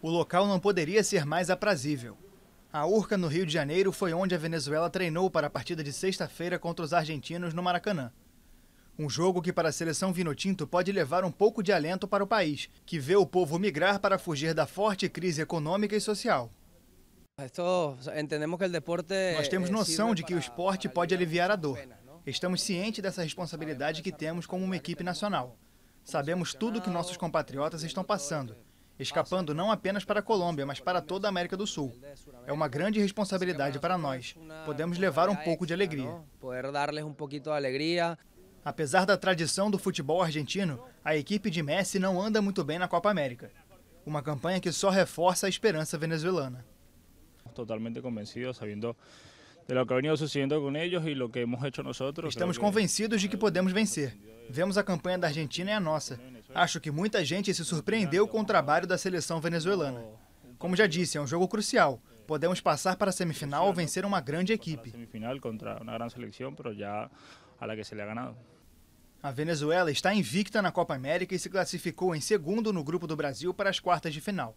O local não poderia ser mais aprazível. A Urca, no Rio de Janeiro, foi onde a Venezuela treinou para a partida de sexta-feira contra os argentinos no Maracanã. Um jogo que, para a seleção Vinotinto, pode levar um pouco de alento para o país, que vê o povo migrar para fugir da forte crise econômica e social. Nós temos eh, noção de que o esporte pode aliviar a dor. Estamos cientes dessa responsabilidade que temos como uma equipe nacional. Sabemos tudo que nossos compatriotas estão passando escapando não apenas para a Colômbia, mas para toda a América do Sul. É uma grande responsabilidade para nós. Podemos levar um pouco de alegria. Poder dar-lhes um pouquinho de alegria. Apesar da tradição do futebol argentino, a equipe de Messi não anda muito bem na Copa América. Uma campanha que só reforça a esperança venezuelana. Totalmente convencido, sabendo Estamos convencidos de que podemos vencer. Vemos a campanha da Argentina é a nossa. Acho que muita gente se surpreendeu com o trabalho da seleção venezuelana. Como já disse, é um jogo crucial. Podemos passar para a semifinal ou vencer uma grande equipe. A Venezuela está invicta na Copa América e se classificou em segundo no grupo do Brasil para as quartas de final.